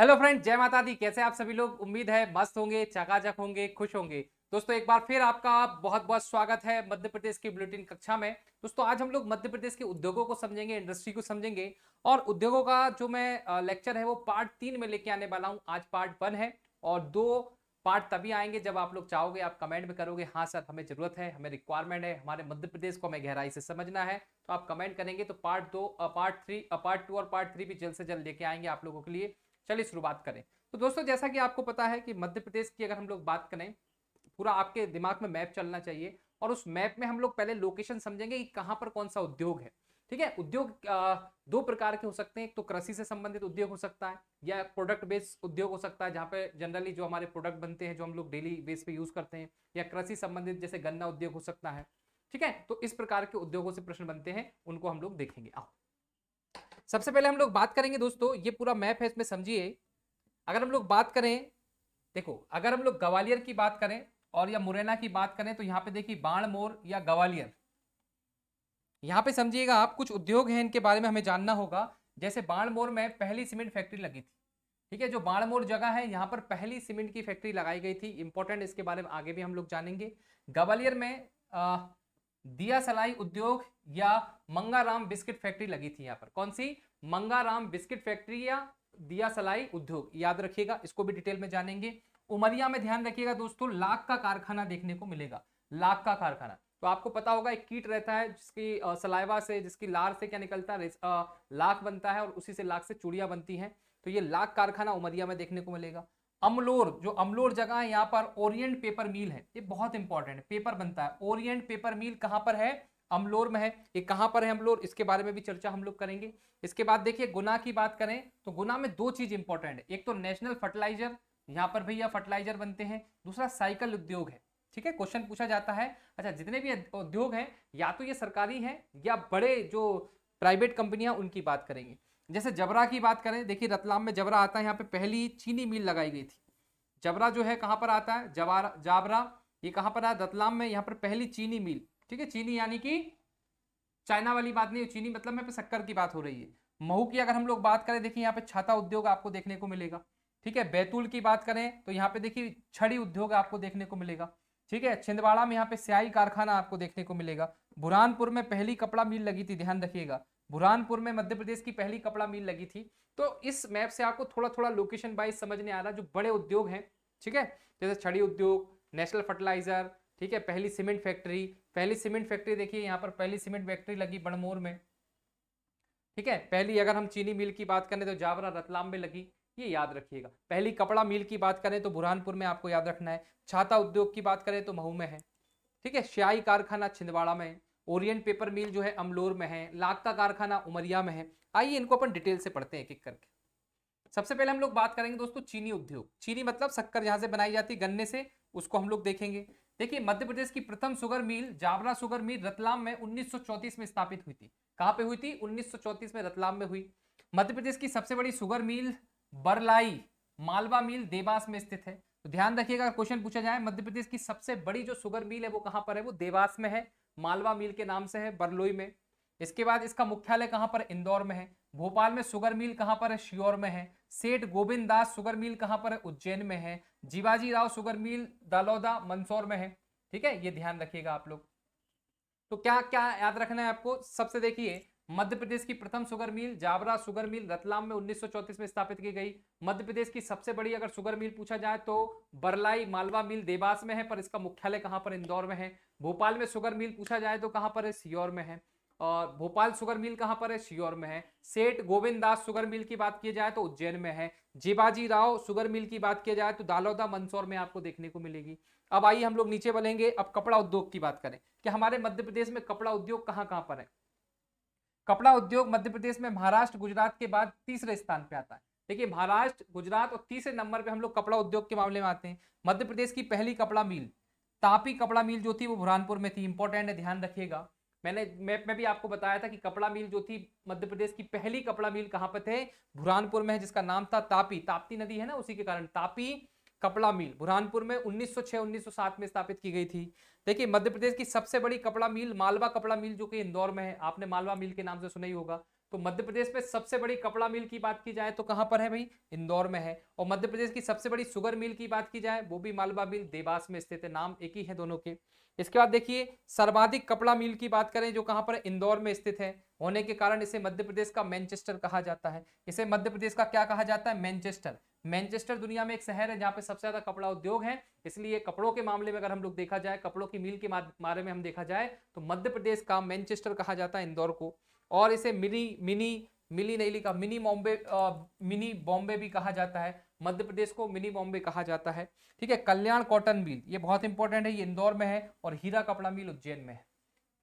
hello friend जय माता दी कैसे आप सभी लोग उम्मीद है मस्त होंगे चकाचक होंगे खुश होंगे दोस्तों एक बार फिर आपका बहुत बहुत स्वागत है मध्य प्रदेश की बुलेटिन कक्षा में दोस्तों आज हम लोग मध्य प्रदेश के उद्योगों को समझेंगे इंडस्ट्री को समझेंगे और उद्योगों का जो मैं लेक्चर है वो पार्ट तीन में लेके आने वाला हूँ आज पार्ट वन है और दो पार्ट तभी आएंगे जब आप लोग चाहोगे आप कमेंट में करोगे हाँ सर हमें जरूरत है हमें रिक्वायरमेंट है हमारे मध्य प्रदेश को हमें गहराई से समझना है तो आप कमेंट करेंगे तो पार्ट दो पार्ट थ्री पार्ट टू और पार्ट थ्री भी जल्द से जल्द लेके आएंगे आप लोगों के लिए चलिए शुरुआत करें तो दोस्तों जैसा कि आपको पता है कि मध्य प्रदेश की अगर हम लोग बात करें पूरा आपके दिमाग में मैप चलना चाहिए और उस मैप में हम लोग पहले लोकेशन समझेंगे कि कहाँ पर कौन सा उद्योग है ठीक है उद्योग दो प्रकार के हो सकते हैं एक तो कृषि से संबंधित उद्योग हो सकता है या प्रोडक्ट बेस्ड उद्योग हो सकता है जहाँ पे जनरली जो हमारे प्रोडक्ट बनते हैं जो हम लोग डेली बेस पे यूज करते हैं या कृषि संबंधित जैसे गन्ना उद्योग हो सकता है ठीक है तो इस प्रकार के उद्योगों से प्रश्न बनते हैं उनको हम लोग देखेंगे आओ सबसे पहले हम लोग बात करेंगे दोस्तों ये पूरा मैप है इसमें समझिए अगर हम लोग बात करें देखो अगर हम लोग ग्वालियर की बात करें और या मुरैना की बात करें तो यहाँ पे देखिए बाणमोर या ग्वालियर यहाँ पे समझिएगा आप कुछ उद्योग हैं इनके बारे में हमें जानना होगा जैसे बाणमोर में पहली सीमेंट फैक्ट्री लगी थी ठीक है जो बाणमोर जगह है यहाँ पर पहली सीमेंट की फैक्ट्री लगाई गई थी इंपॉर्टेंट इसके बारे में आगे भी हम लोग जानेंगे ग्वालियर में दिया सलाई उद्योग या मंगाराम बिस्किट फैक्ट्री लगी थी यहाँ पर कौन सी मंगाराम बिस्किट फैक्ट्री या दिया सलाई उद्योग याद रखिएगा इसको भी डिटेल में जानेंगे उमरिया में ध्यान रखिएगा दोस्तों लाख का कारखाना देखने को मिलेगा लाख का कारखाना तो आपको पता होगा एक कीट रहता है जिसकी सलाइवा से जिसकी लार से क्या निकलता है लाख बनता है और उसी से लाख से चूड़िया बनती है तो ये लाख कारखाना उमरिया में देखने को मिलेगा अमलोर जो अमलोर जगह है यहाँ पर ओरिएंट पेपर मिल है ये बहुत इंपॉर्टेंट है पेपर बनता है ओरिएंट पेपर मिल कहाँ पर है अमलोर में है ये कहाँ पर है अमलोर इसके बारे में भी चर्चा हम लोग करेंगे इसके बाद देखिए गुना की बात करें तो गुना में दो चीज इंपॉर्टेंट है एक तो नेशनल फर्टिलाइजर यहाँ पर भैया फर्टिलाइजर बनते हैं दूसरा साइकिल उद्योग है ठीक है क्वेश्चन पूछा जाता है अच्छा जितने भी उद्योग हैं या तो ये सरकारी हैं या बड़े जो प्राइवेट कंपनियां उनकी बात करेंगे जैसे जबरा की बात करें देखिए रतलाम में जबरा आता है यहाँ पे पहली चीनी मिल लगाई गई थी जबरा जो है कहाँ पर आता है जवारा जाबरा ये कहाँ पर आया रतलाम में यहाँ पर पहली चीनी मिल ठीक है चीनी यानी कि चाइना वाली बात नहीं चीनी मतलब यहाँ पे शक्कर की बात हो रही है महू की अगर हम लोग बात करें देखिए यहाँ पे छाता उद्योग आपको देखने को मिलेगा ठीक है बैतूल की बात करें तो यहाँ पे देखिए छड़ी उद्योग आपको देखने को मिलेगा ठीक है छिंदवाड़ा में यहाँ पे स्याही कारखाना आपको देखने को मिलेगा बुरानपुर में पहली कपड़ा मिल लगी थी ध्यान रखिएगा बुरहानपुर में मध्य प्रदेश की पहली कपड़ा मिल लगी थी तो इस मैप से आपको थोड़ा थोड़ा लोकेशन वाइज समझने आ रहा जो बड़े उद्योग हैं ठीक है जैसे छड़ी उद्योग नेशनल फर्टिलाइजर ठीक है पहली सीमेंट फैक्ट्री पहली सीमेंट फैक्ट्री देखिए यहाँ पर पहली सीमेंट फैक्ट्री लगी बड़मोर में ठीक है पहली अगर हम चीनी मिल की बात करें तो जावरा रतलाम में लगी ये याद रखिएगा पहली कपड़ा मिल की बात करें तो बुरहानपुर में आपको याद रखना है छाता उद्योग की बात करें तो महू में है ठीक है श्याई कारखाना छिंदवाड़ा में ओरियंट पेपर मिल जो है अमलोर में है लाख का कारखाना उमरिया में है आइए इनको अपन डिटेल से पढ़ते हैं एक एक करके सबसे पहले हम लोग बात करेंगे दोस्तों चीनी उद्योग चीनी मतलब शक्कर जहाँ से बनाई जाती है गन्ने से उसको हम लोग देखेंगे देखिए मध्य प्रदेश की प्रथम sugar mill Jaora sugar mill Ratlam में 1934 में स्थापित हुई थी कहाँ पे हुई थी 1934 में रतलाम में हुई मध्य प्रदेश की सबसे बड़ी sugar mill Barlai Malwa mill Dewas में स्थित है तो ध्यान रखिएगा क्वेश्चन पूछा जाए मध्य प्रदेश की सबसे बड़ी जो सुगर मिल है वो कहाँ पर है वो देवास में है मालवा मिल के नाम से है बरलोई में इसके बाद इसका मुख्यालय कहाँ पर इंदौर में है भोपाल में सुगर मिल कहाँ पर है श्योर में है सेठ गोविंद दास सुगर मिल कहाँ पर है उज्जैन में है जीवाजी राव सुगर मिल दालौदा मंदसौर में है ठीक है ये ध्यान रखिएगा आप लोग तो क्या क्या याद रखना है आपको सबसे देखिए मध्य प्रदेश की प्रथम sugar mill Jaora sugar mill Ratlam में 1934 में स्थापित की गई मध्य प्रदेश की सबसे बड़ी अगर सुगर मिल पूछा जाए तो बरलाई मालवा मिल देवास में है पर इसका मुख्यालय कहां पर इंदौर में है भोपाल में सुगर मिल पूछा जाए तो कहां पर है सियोर में है और भोपाल सुगर मिल कहाँ पर है सियोर में है सेठ गोविंद दास सुगर मिल की बात की जाए तो उज्जैन में है जेबाजी राव सुगर मिल की बात की जाए तो दालौदा मंदसौर में आपको देखने को मिलेगी अब आइए हम लोग नीचे बोलेंगे अब कपड़ा उद्योग की बात करें कि हमारे मध्य प्रदेश में कपड़ा उद्योग कहाँ कहाँ पर है कपड़ा उद्योग मध्य प्रदेश में महाराष्ट्र गुजरात के बाद तीसरे स्थान पर आता है देखिए महाराष्ट्र गुजरात और तीसरे नंबर पर हम लोग कपड़ा उद्योग के मामले में आते हैं मध्य प्रदेश की पहली कपड़ा मिल तापी कपड़ा मिल जो थी वो बुरहानपुर में थी इंपॉर्टेंट है ध्यान रखिएगा मैंने मैप में भी आपको बताया था कि कपड़ा मिल जो थी मध्य प्रदेश की पहली कपड़ा मिल कहाँ पर थे बुरहानपुर में है जिसका नाम था तापी ताप्ती नदी है ना उसी के कारण तापी कपड़ा मिल बुरहानपुर में 1906-1907 में स्थापित की गई थी देखिए मध्य प्रदेश की सबसे बड़ी कपड़ा मिल मालवा कपड़ा मिल जो कि इंदौर में है आपने मालवा मिल के नाम से सुना ही होगा तो मध्य प्रदेश में सबसे बड़ी कपड़ा मिल की बात की जाए तो कहां पर है भाई इंदौर में है और मध्य प्रदेश की सबसे बड़ी सुगर मिल की बात की जाए वो भी मालवा मिल देवास में स्थित है नाम एक ही है दोनों के इसके बाद देखिए सर्वाधिक कपड़ा मिल की बात करें जो कहां पर इंदौर में स्थित है होने के कारण इसे मध्य प्रदेश का मैनचेस्टर कहा जाता है इसे मध्य प्रदेश का क्या कहा जाता है मैनचेस्टर मैनचेस्टर दुनिया में एक शहर है जहाँ पे सबसे ज्यादा कपड़ा उद्योग है इसलिए कपड़ों के मामले में अगर हम लोग देखा जाए कपड़ों की मिल के बारे में हम देखा जाए तो मध्य प्रदेश का मैनचेस्टर कहा जाता है इंदौर को और इसे मिनी मिनी मिली नहीं लिखा मिनी बॉम्बे मिनी बॉम्बे भी कहा जाता है मध्य प्रदेश को मिनी बॉम्बे कहा जाता है ठीक है कल्याण कॉटन मिल ये बहुत इंपॉर्टेंट है ये इंदौर में है और हीरा कपड़ा मिल उज्जैन में है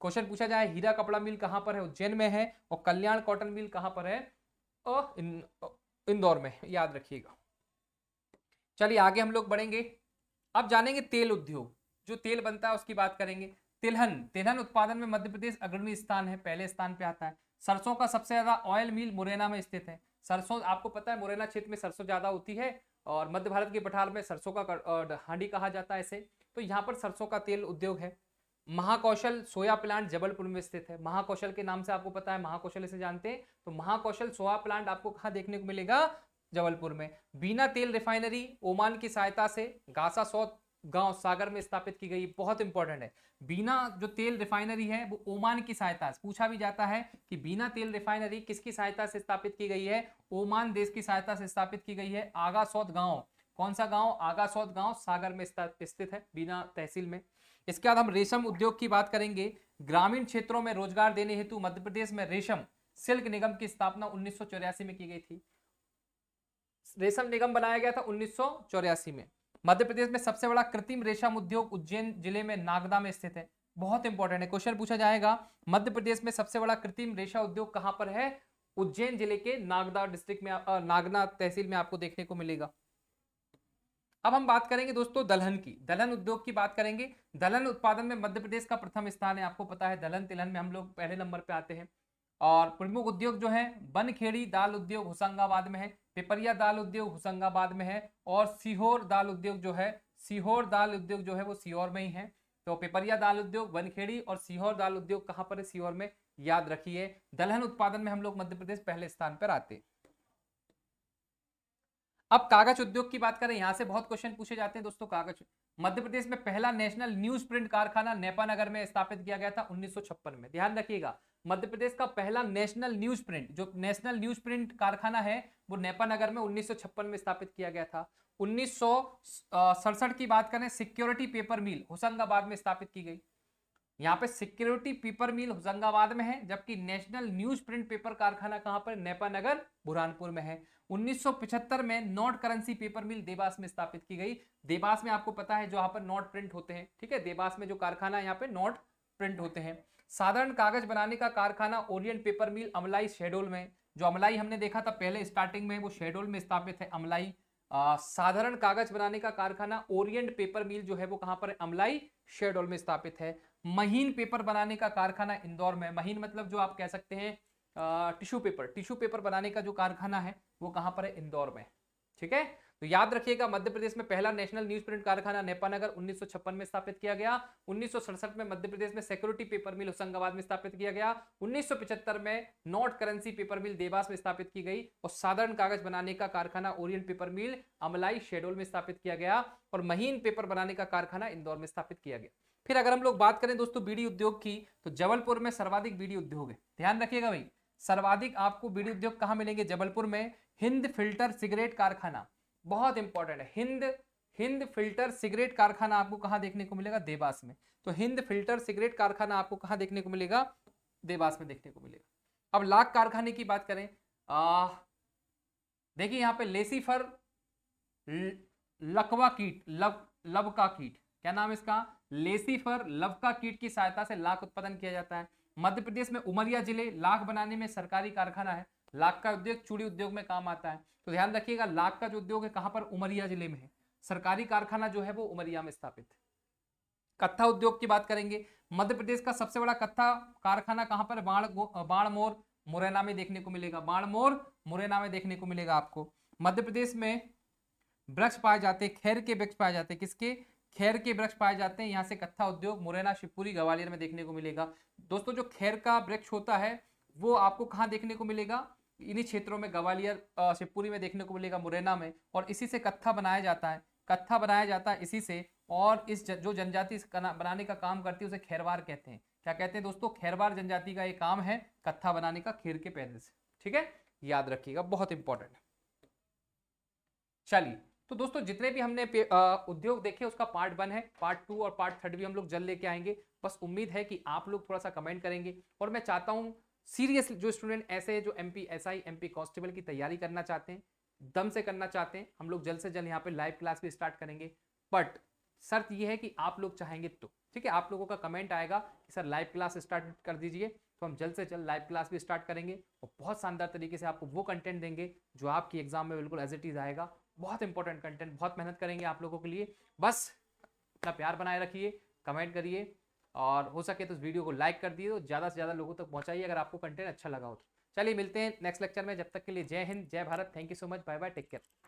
क्वेश्चन पूछा जाए हीरा कपड़ा मिल कहाँ पर है उज्जैन में है और कल्याण कॉटन मिल कहाँ पर है इंदौर में याद रखिएगा चलिए आगे हम लोग बढ़ेंगे अब जानेंगे तेल उद्योग जो तेल बनता है उसकी बात करेंगे तिलहन तिलहन उत्पादन में मध्य प्रदेश अग्रणी स्थान है पहले स्थान पे आता है सरसों का सबसे ज्यादा ऑयल मिल मुरैना में स्थित है सरसों आपको पता है मुरैना क्षेत्र में सरसों ज्यादा होती है और मध्य भारत के पठार में सरसों का हांडी कहा जाता है इसे तो यहाँ पर सरसों का तेल उद्योग है महाकौशल सोया प्लांट जबलपुर में स्थित है महाकौशल के नाम से आपको पता है महाकौशल इसे जानते हैं तो महाकौशल सोया प्लांट आपको कहाँ देखने को मिलेगा जबलपुर में बीना तेल रिफाइनरी ओमान की सहायता से गासा सौत गांव सागर में स्थापित की गई बहुत इंपॉर्टेंट है बीना जो तेल रिफाइनरी है वो ओमान की सहायता से पूछा भी जाता है कि बीना तेल रिफाइनरी किसकी सहायता से स्थापित की गई है ओमान देश की सहायता से स्थापित की गई है आगा सौत गांव कौन सा गांव आगा सौत गांव सागर में स्थित है बीना तहसील में इसके बाद हम रेशम उद्योग की बात करेंगे ग्रामीण क्षेत्रों में रोजगार देने हेतु मध्य प्रदेश में रेशम सिल्क निगम की स्थापना उन्नीस में की गई थी रेशम निगम बनाया गया था उन्नीस में मध्य प्रदेश में सबसे बड़ा कृत्रिम रेशम उद्योग उज्जैन जिले में नागदा में स्थित है बहुत इंपॉर्टेंट है क्वेश्चन पूछा जाएगा मध्य प्रदेश में सबसे बड़ा कृत्रिम रेशा उद्योग कहां पर है उज्जैन जिले के नागदा डिस्ट्रिक्ट में नागना तहसील में आपको देखने को मिलेगा अब हम बात करेंगे दोस्तों दलहन की दलहन उद्योग की बात करेंगे दलहन उत्पादन में मध्य प्रदेश का प्रथम स्थान है आपको पता है दलहन तिलहन में हम लोग पहले नंबर पे आते हैं और प्रमुख उद्योग जो है बनखेड़ी दाल उद्योग होशंगाबाद में है पिपरिया दाल उद्योग होशंगाबाद में है और सीहोर दाल उद्योग जो है सीहोर दाल उद्योग जो है वो सीहोर में ही है तो पिपरिया दाल उद्योग बनखेड़ी और सीहोर दाल उद्योग कहाँ पर है सीहोर में याद रखिए दलहन उत्पादन में हम लोग मध्य प्रदेश पहले स्थान पर आते अब कागज उद्योग की बात करें यहाँ से बहुत क्वेश्चन पूछे जाते हैं दोस्तों कागज मध्य प्रदेश में पहला नेशनल न्यूज प्रिंट कारखाना नेपानगर में स्थापित किया गया था उन्नीस में ध्यान रखिएगा मध्य प्रदेश का पहला नेशनल न्यूज प्रिंट जो नेशनल न्यूज प्रिंट कारखाना है वो नेपा नगर में उन्नीस में स्थापित किया गया था उन्नीस की बात करें सिक्योरिटी पेपर मिल होशंगाबाद में स्थापित की गई यहाँ पे सिक्योरिटी पेपर मिल होशंगाबाद में है जबकि नेशनल न्यूज प्रिंट पेपर कारखाना कहाँ पर नेपा नगर बुरहानपुर में है 1975 में note currency paper mill Dewas में स्थापित की गई देवास में आपको पता है यहाँ पर नॉट प्रिंट होते हैं ठीक है देवास में जो कारखाना है यहाँ पे नॉट प्रिंट होते हैं साधारण कागज बनाने का कारखाना Orient paper mill Amlai Shahdol में जो अमलाई हमने देखा था पहले स्टार्टिंग में वो शेडोल में स्थापित है अमलाई साधारण कागज बनाने का कारखाना ओरियंट पेपर मिल जो है वो कहां पर अमलाई शेडोल में स्थापित है महीन पेपर बनाने का कारखाना इंदौर में महीन मतलब जो आप कह सकते हैं टिश्यू पेपर टिश्यू पेपर बनाने का जो कारखाना है वो कहां पर है इंदौर में ठीक है तो याद रखिएगा मध्य प्रदेश में पहला नेशनल न्यूज प्रिंट कारखाना नेपानगर उन्नीस में स्थापित किया गया उन्नीस में मध्य प्रदेश में सिक्योरिटी पेपर मिल होशंगाबाद में स्थापित किया गया उन्नीस में note currency paper mill Dewas में स्थापित की गई और साधारण कागज बनाने का कारखाना Orient paper mill Amlai Shahdol में स्थापित किया गया और महीन पेपर बनाने का कारखाना इंदौर में स्थापित किया गया फिर अगर हम लोग बात करें दोस्तों बीड़ी उद्योग की तो जबलपुर में सर्वाधिक बीड़ी उद्योग है ध्यान रखिएगा भाई सर्वाधिक आपको बीड़ी उद्योग कहाँ मिलेंगे जबलपुर में हिंद फिल्टर सिगरेट कारखाना बहुत इंपॉर्टेंट है हिंद हिंद फिल्टर सिगरेट कारखाना आपको कहाँ देखने को मिलेगा देवास में तो हिंद फिल्टर सिगरेट कारखाना आपको कहाँ देखने को मिलेगा देवास में देखने को मिलेगा अब लाख कारखाने की बात करें देखिए यहाँ पे लेसीफर लकवा कीट लव लवका का कीट क्या नाम इसका लेसीफर लब का कीट की सहायता से लाख उत्पादन किया जाता है मध्य प्रदेश में उमरिया जिले लाख बनाने में सरकारी कारखाना है लाख का उद्योग चूड़ी उद्योग में काम आता है तो ध्यान रखिएगा लाख का जो उद्योग है कहां पर उमरिया जिले में है सरकारी कारखाना जो है वो उमरिया में स्थापित है कत्था उद्योग की बात करेंगे मध्य प्रदेश का सबसे बड़ा कत्था कारखाना कहां पर बाणमोर मुरैना में देखने को मिलेगा बाणमोर मुरैना में देखने को मिलेगा आपको मध्य प्रदेश में वृक्ष पाए जाते हैं खैर के वृक्ष पाए जाते हैं किसके खैर के वृक्ष पाए जाते हैं यहाँ से कत्था उद्योग मुरैना शिवपुरी ग्वालियर में देखने को मिलेगा दोस्तों जो खैर का वृक्ष होता है वो आपको कहाँ देखने को मिलेगा इन्हीं क्षेत्रों में ग्वालियर शिवपुरी में देखने को मिलेगा मुरैना में और इसी से कत्था बनाया जाता है कत्था बनाया जाता है इसी से और इस जो जनजाति बनाने का काम करती है उसे खैरवार कहते हैं क्या कहते हैं दोस्तों खैरवार जनजाति का ये काम है कत्था बनाने का खीर के पैदल से ठीक है याद रखिएगा बहुत इंपॉर्टेंट चलिए तो दोस्तों जितने भी हमने आ, उद्योग देखे उसका पार्ट वन है पार्ट टू और पार्ट थर्ड भी हम लोग जल्द लेके आएंगे बस उम्मीद है कि आप लोग थोड़ा सा कमेंट करेंगे और मैं चाहता हूँ सीरियसली जो स्टूडेंट ऐसे जो M P S I M P constable की तैयारी करना चाहते हैं दम से करना चाहते हैं हम लोग जल्द से जल्द यहाँ पे लाइव क्लास भी स्टार्ट करेंगे बट शर्त यह है कि आप लोग चाहेंगे तो ठीक है आप लोगों का कमेंट आएगा कि सर लाइव क्लास स्टार्ट कर दीजिए तो हम जल्द से जल्द लाइव क्लास भी स्टार्ट करेंगे और बहुत शानदार तरीके से आपको वो कंटेंट देंगे जो आपकी एग्जाम में बिल्कुल एज इट इज़ आएगा बहुत इंपॉर्टेंट कंटेंट बहुत मेहनत करेंगे आप लोगों के लिए बस अपना प्यार बनाए रखिए कमेंट करिए और हो सके तो इस वीडियो को लाइक कर दिए ज़्यादा से ज़्यादा लोगों तक तो पहुँचाइए अगर आपको कंटेंट अच्छा लगा हो तो चलिए मिलते हैं नेक्स्ट लेक्चर में जब तक के लिए जय हिंद जय Bharat thank you so much bye bye take care